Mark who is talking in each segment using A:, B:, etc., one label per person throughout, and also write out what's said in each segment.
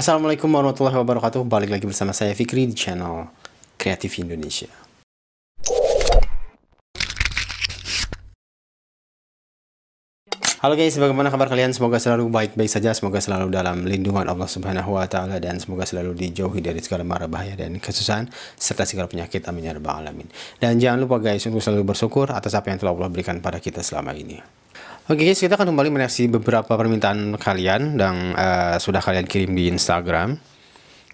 A: Assalamualaikum warahmatullahi wabarakatuh Balik lagi bersama saya Fikri di channel Kreatif Indonesia Halo guys, bagaimana kabar kalian? Semoga selalu baik-baik saja, semoga selalu dalam lindungan Allah Subhanahu wa taala dan semoga selalu dijauhi dari segala mara bahaya dan kesusahan serta segala penyakit. Amin ya rabbal alamin. Dan jangan lupa guys untuk selalu bersyukur atas apa yang telah Allah berikan pada kita selama ini. Oke guys, kita akan kembali mereaksi beberapa permintaan kalian dan uh, sudah kalian kirim di Instagram.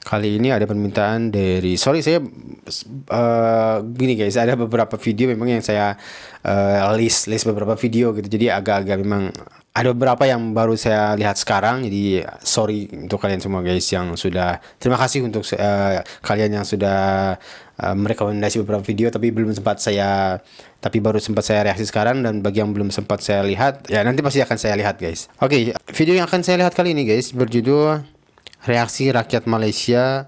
A: Kali ini ada permintaan dari sorry saya uh, gini guys ada beberapa video memang yang saya uh, list list beberapa video gitu jadi agak-agak memang ada beberapa yang baru saya lihat sekarang jadi sorry untuk kalian semua guys yang sudah terima kasih untuk uh, kalian yang sudah uh, merekomendasi beberapa video tapi belum sempat saya tapi baru sempat saya reaksi sekarang dan bagi yang belum sempat saya lihat ya nanti pasti akan saya lihat guys. Oke, okay, video yang akan saya lihat kali ini guys berjudul reaksi rakyat Malaysia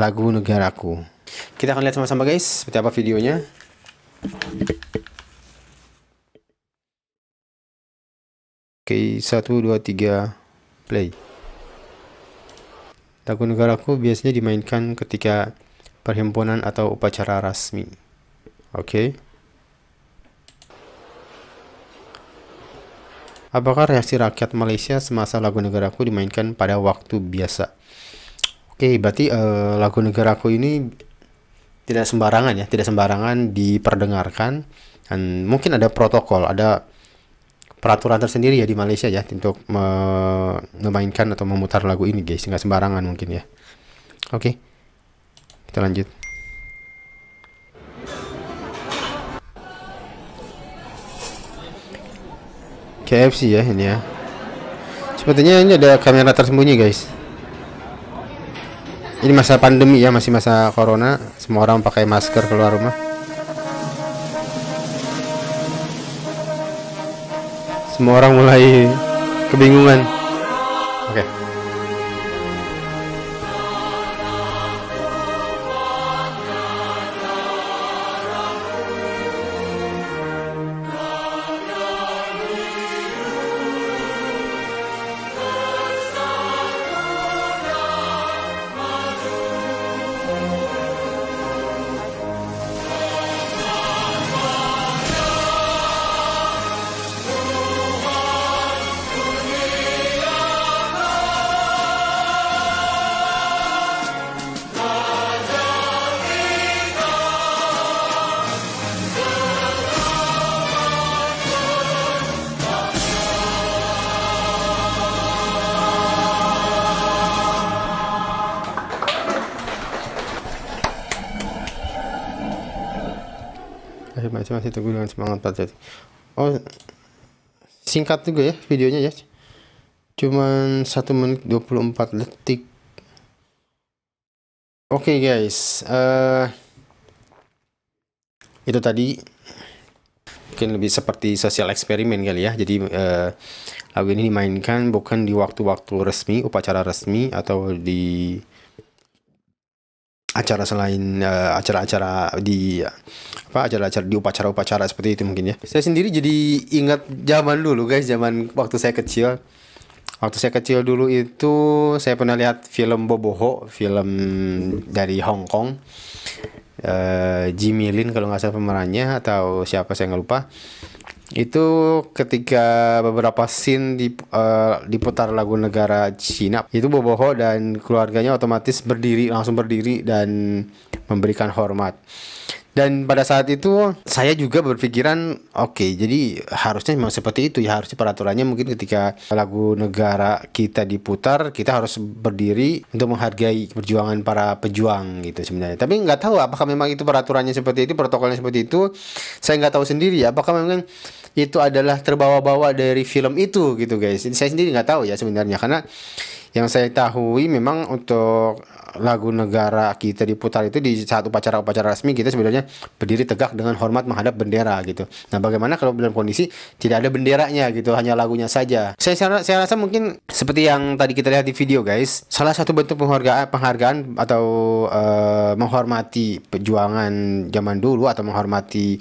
A: lagu negaraku. Kita akan lihat sama-sama guys seperti apa videonya. Oke, 1 2 3 play. Lagu negaraku biasanya dimainkan ketika perhimpunan atau upacara rasmi. Oke. Okay. Apakah reaksi rakyat Malaysia semasa lagu negaraku dimainkan pada waktu biasa? Oke, berarti uh, lagu negaraku ini tidak sembarangan ya, tidak sembarangan diperdengarkan dan mungkin ada protokol, ada peraturan tersendiri ya di Malaysia ya untuk memainkan atau memutar lagu ini guys, nggak sembarangan mungkin ya. Oke, kita lanjut. KFC ya ini ya sepertinya ini ada kamera tersembunyi guys ini masa pandemi ya masih masa corona semua orang pakai masker keluar rumah semua orang mulai kebingungan oke okay. masih tunggu dengan semangat patriot oh singkat juga ya videonya ya cuman satu menit 24 detik oke okay, guys uh, itu tadi mungkin lebih seperti sosial eksperimen kali ya. Jadi uh, lagu ini dimainkan bukan di waktu-waktu resmi, upacara resmi atau di acara selain uh, acara-acara di apa acara-acara di upacara-upacara seperti itu mungkin ya. Saya sendiri jadi ingat zaman dulu guys, zaman waktu saya kecil. Waktu saya kecil dulu itu saya pernah lihat film Boboho, film dari Hong Kong. Uh, Jimmy Lin kalau nggak salah pemerannya atau siapa saya nggak lupa itu ketika beberapa scene dip, uh, eh, diputar lagu negara Cina itu Boboho dan keluarganya otomatis berdiri langsung berdiri dan memberikan hormat dan pada saat itu saya juga berpikiran oke okay, jadi harusnya memang seperti itu ya harusnya peraturannya mungkin ketika lagu negara kita diputar kita harus berdiri untuk menghargai perjuangan para pejuang gitu sebenarnya tapi nggak tahu apakah memang itu peraturannya seperti itu protokolnya seperti itu saya nggak tahu sendiri ya apakah memang itu adalah terbawa-bawa dari film itu gitu guys. Ini Saya sendiri nggak tahu ya sebenarnya karena yang saya tahu memang untuk lagu negara kita diputar itu di saat upacara-upacara resmi kita sebenarnya berdiri tegak dengan hormat menghadap bendera gitu. Nah, bagaimana kalau dalam kondisi tidak ada benderanya gitu, hanya lagunya saja. Saya saya, saya rasa mungkin seperti yang tadi kita lihat di video guys, salah satu bentuk penghargaan penghargaan atau uh, menghormati perjuangan zaman dulu atau menghormati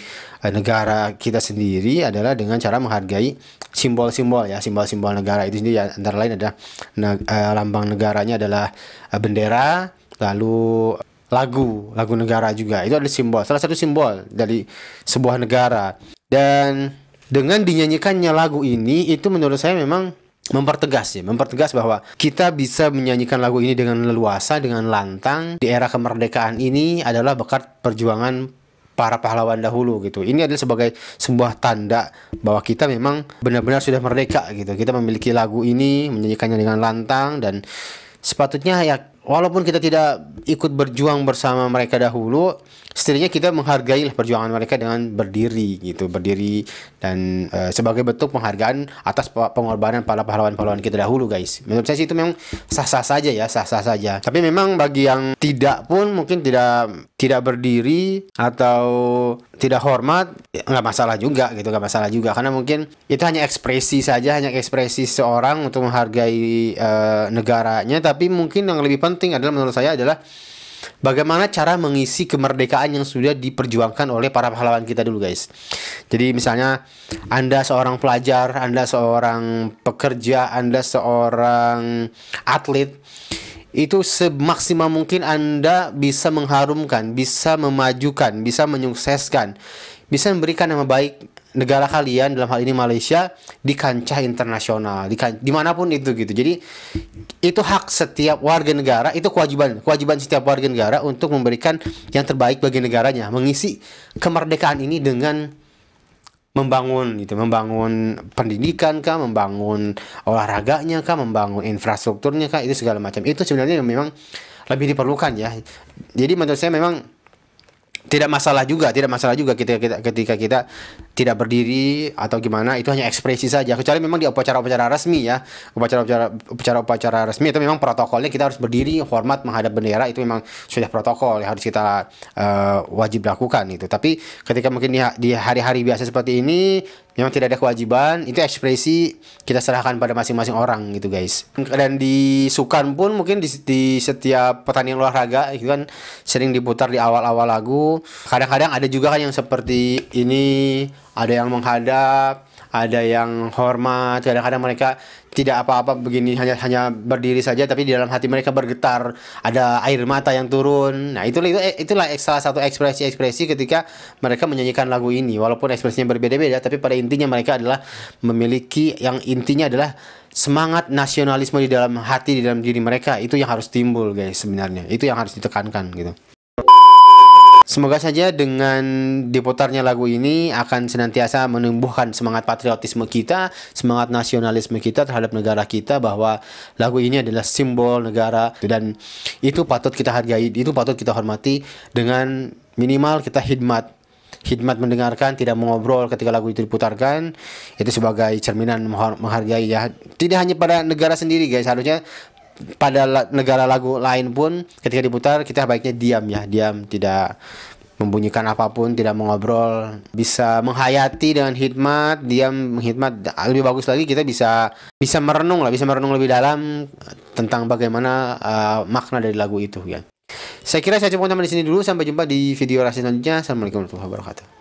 A: uh, negara kita sendiri adalah dengan cara menghargai simbol-simbol ya, simbol-simbol negara itu sendiri ya, antara lain ada ne, uh, eh, lambang negaranya adalah uh, bendera lalu lagu lagu negara juga itu adalah simbol salah satu simbol dari sebuah negara dan dengan dinyanyikannya lagu ini itu menurut saya memang mempertegas ya mempertegas bahwa kita bisa menyanyikan lagu ini dengan leluasa dengan lantang di era kemerdekaan ini adalah bekat perjuangan para pahlawan dahulu gitu. Ini adalah sebagai sebuah tanda bahwa kita memang benar-benar sudah merdeka gitu. Kita memiliki lagu ini, menyanyikannya dengan lantang dan sepatutnya ya walaupun kita tidak ikut berjuang bersama mereka dahulu setidaknya kita menghargai perjuangan mereka dengan berdiri gitu berdiri dan uh, sebagai bentuk penghargaan atas pengorbanan para pahlawan-pahlawan kita dahulu guys menurut saya sih itu memang sah-sah saja ya sah-sah saja tapi memang bagi yang tidak pun mungkin tidak tidak berdiri atau tidak hormat ya nggak masalah juga gitu nggak masalah juga karena mungkin itu hanya ekspresi saja hanya ekspresi seorang untuk menghargai uh, negaranya tapi mungkin yang lebih penting adalah menurut saya adalah bagaimana cara mengisi kemerdekaan yang sudah diperjuangkan oleh para pahlawan kita dulu guys. Jadi misalnya Anda seorang pelajar, Anda seorang pekerja, Anda seorang atlet itu semaksimal mungkin Anda bisa mengharumkan, bisa memajukan, bisa menyukseskan, bisa memberikan nama baik negara kalian dalam hal ini Malaysia di kancah internasional di kan, dimanapun itu gitu jadi itu hak setiap warga negara itu kewajiban kewajiban setiap warga negara untuk memberikan yang terbaik bagi negaranya mengisi kemerdekaan ini dengan membangun gitu membangun pendidikan kah membangun olahraganya kah membangun infrastrukturnya kah itu segala macam itu sebenarnya memang lebih diperlukan ya jadi menurut saya memang tidak masalah juga, tidak masalah juga ketika kita ketika kita tidak berdiri atau gimana itu hanya ekspresi saja. Kecuali memang di upacara-upacara resmi ya, upacara-upacara upacara-upacara resmi itu memang protokolnya kita harus berdiri hormat menghadap bendera itu memang sudah protokol yang harus kita uh, wajib lakukan itu. Tapi ketika mungkin di hari-hari biasa seperti ini memang tidak ada kewajiban itu ekspresi kita serahkan pada masing-masing orang gitu guys dan di sukan pun mungkin di, di setiap pertandingan olahraga itu kan sering diputar di awal-awal lagu kadang-kadang ada juga kan yang seperti ini ada yang menghadap ada yang hormat kadang-kadang mereka tidak apa-apa begini hanya hanya berdiri saja tapi di dalam hati mereka bergetar ada air mata yang turun nah itulah itu itulah salah satu ekspresi-ekspresi ketika mereka menyanyikan lagu ini walaupun ekspresinya berbeda-beda tapi pada intinya mereka adalah memiliki yang intinya adalah semangat nasionalisme di dalam hati di dalam diri mereka itu yang harus timbul guys sebenarnya itu yang harus ditekankan gitu Semoga saja dengan diputarnya lagu ini akan senantiasa menumbuhkan semangat patriotisme kita, semangat nasionalisme kita terhadap negara kita bahwa lagu ini adalah simbol negara dan itu patut kita hargai, itu patut kita hormati dengan minimal kita hikmat hikmat mendengarkan tidak mengobrol ketika lagu itu diputarkan itu sebagai cerminan menghargai ya tidak hanya pada negara sendiri guys harusnya pada la negara lagu lain pun ketika diputar kita baiknya diam ya diam tidak membunyikan apapun tidak mengobrol bisa menghayati dengan hikmat diam menghikmat lebih bagus lagi kita bisa bisa merenung lah bisa merenung lebih dalam tentang bagaimana uh, makna dari lagu itu ya saya kira saya cukupkan sampai di sini dulu sampai jumpa di video rasionalnya. selanjutnya assalamualaikum warahmatullahi wabarakatuh